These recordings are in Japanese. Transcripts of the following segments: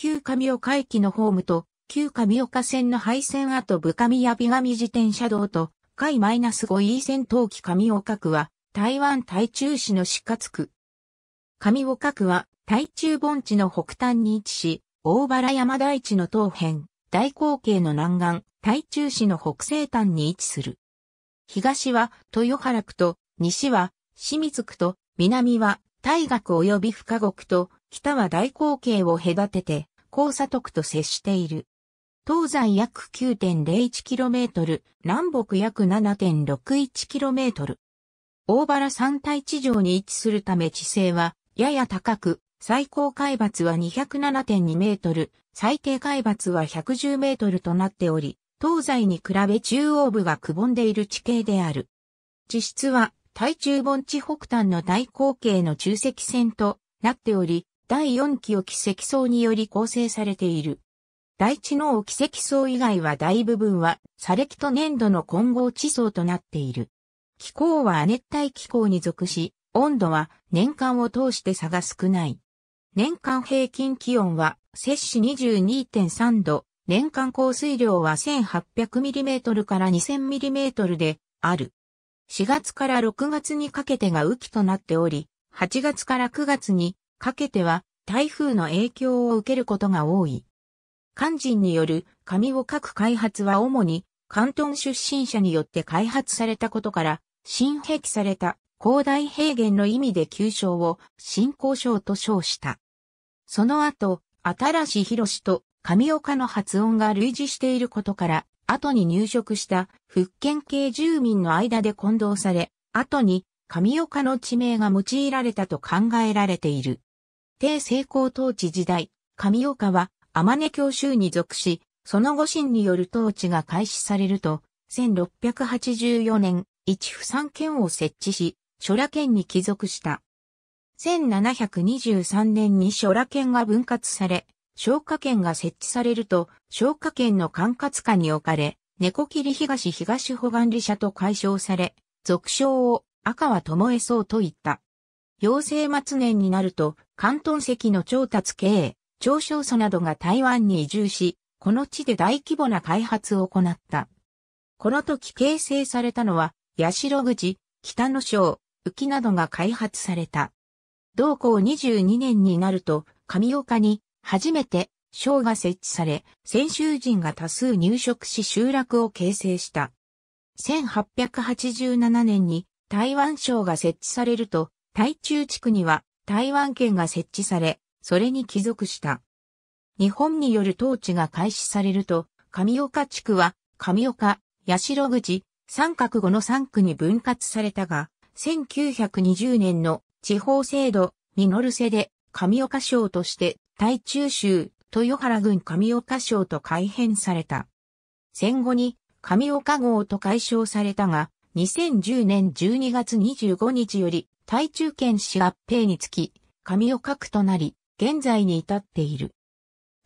旧上岡駅のホームと、旧上岡線の廃線跡部みや美神自転車道と、海 -5E 線冬季上岡区は、台湾台中市の四活区。上岡区は、台中盆地の北端に位置し、大原山台地の東辺、大光景の南岸、台中市の北西端に位置する。東は豊原区と、西は清水区と、南は大学及び深谷区と、北は大光景を隔てて、交差徳と接している。東西約 9.01km、南北約 7.61km。大原山体地上に位置するため地勢は、やや高く、最高海抜は207.2メートル、最低海抜は110メートルとなっており、東西に比べ中央部がくぼんでいる地形である。地質は、台中盆地北端の大口径の中積線となっており、第4期を奇跡層により構成されている。大地の奇跡層以外は大部分は砂礫と粘土の混合地層となっている。気候は亜熱帯気候に属し、温度は年間を通して差が少ない。年間平均気温は摂氏22.3度、年間降水量は 1800mm から 2000mm である。4月から6月にかけてが雨季となっており、8月から9月にかけては台風の影響を受けることが多い。肝心による紙を書く開発は主に関東出身者によって開発されたことから、新壁された広大平原の意味で旧称を新交渉と称した。その後、新し広氏と上岡の発音が類似していることから、後に入植した福建系住民の間で混同され、後に上岡の地名が用いられたと考えられている。帝成功統治時代、神岡は天根教州に属し、その後神による統治が開始されると、1684年、一府三県を設置し、諸羅県に帰属した。1723年に諸羅県が分割され、昇華県が設置されると、昇華県の管轄下に置かれ、猫切東東保管理社と解消され、俗称を赤は巴そうと言った。陽成末年になると、関東石の調達経営、長商祖などが台湾に移住し、この地で大規模な開発を行った。この時形成されたのは、八代口、北野省、浮などが開発された。同校22年になると、上岡に初めて省が設置され、先州人が多数入植し集落を形成した。1887年に台湾省が設置されると、台中地区には台湾県が設置され、それに帰属した。日本による統治が開始されると、上岡地区は、上岡、八代口、三角後の三区に分割されたが、1920年の地方制度、ミノルセで、上岡省として、台中州、豊原郡上岡省と改編された。戦後に、上岡号と改称されたが、2010年12月25日より、対中堅氏合併につき、神岡区となり、現在に至っている。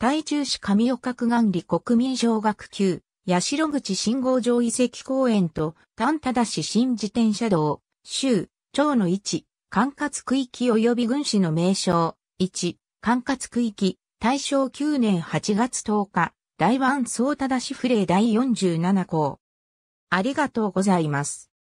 対中市神岡区元里国民小学級、八代口信号場遺跡公園と、丹田市新自転車道、州、町の位置、管轄区域及び軍市の名称、一、管轄区域、大正9年8月10日、台湾総正レー第47項。ありがとうございます。